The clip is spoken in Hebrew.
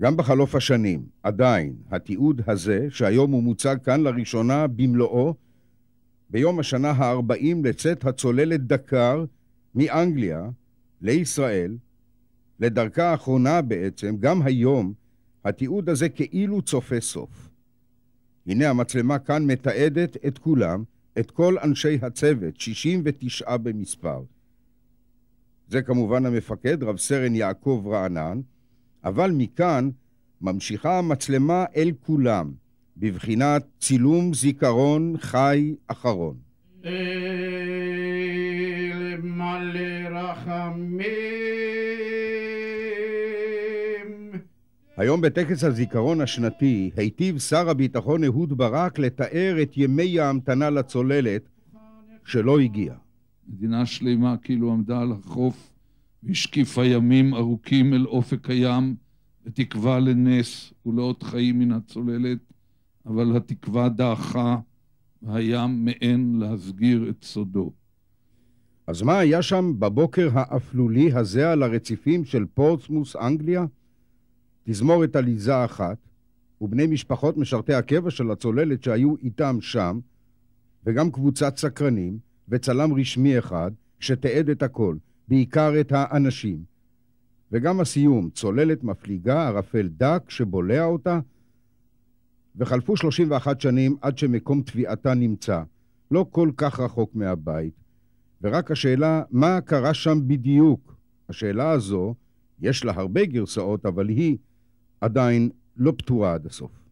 גם בחלוף השנים, עדיין, התיעוד הזה, שהיום הוא מוצג כאן לראשונה במלואו, ביום השנה ה-40 לצאת הצוללת דקר מאנגליה לישראל, לדרכה האחרונה בעצם, גם היום, התיעוד הזה כאילו צופה סוף. הנה המצלמה כאן מתעדת את כולם, את כל אנשי הצוות, 69 במספר. זה כמובן המפקד, רב סרן יעקב רענן, אבל מכאן ממשיכה המצלמה אל כולם, בבחינת צילום זיכרון חי אחרון. אל מלא רחמים. היום בטקס הזיכרון השנתי היטיב שר הביטחון אהוד ברק לתאר את ימי ההמתנה לצוללת שלא הגיע. מדינה שלמה כאילו עמדה על החוף השקיפה ימים ארוכים אל אופק הים, ותקווה לנס ולאות חיים מן הצוללת, אבל התקווה דעכה, והים מעין להסגיר את סודו. אז מה היה שם בבוקר האפלולי הזה על הרציפים של פורצמוס, אנגליה? תזמורת עליזה אחת, ובני משפחות משרתי הקבע של הצוללת שהיו איתם שם, וגם קבוצת סקרנים, וצלם רשמי אחד, שתיעד את הכל. בעיקר את האנשים. וגם הסיום, צוללת מפליגה, ערפל דק שבולע אותה, וחלפו 31 שנים עד שמקום תביעתה נמצא, לא כל כך רחוק מהבית, ורק השאלה, מה קרה שם בדיוק? השאלה הזו, יש לה הרבה גרסאות, אבל היא עדיין לא פתורה עד הסוף.